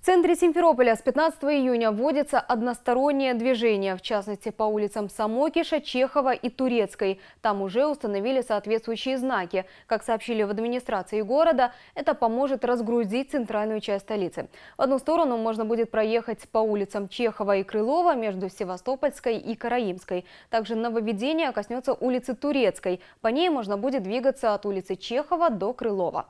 В центре Симферополя с 15 июня вводится одностороннее движение, в частности по улицам Самокиша, Чехова и Турецкой. Там уже установили соответствующие знаки. Как сообщили в администрации города, это поможет разгрузить центральную часть столицы. В одну сторону можно будет проехать по улицам Чехова и Крылова между Севастопольской и Караимской. Также нововведение коснется улицы Турецкой. По ней можно будет двигаться от улицы Чехова до Крылова.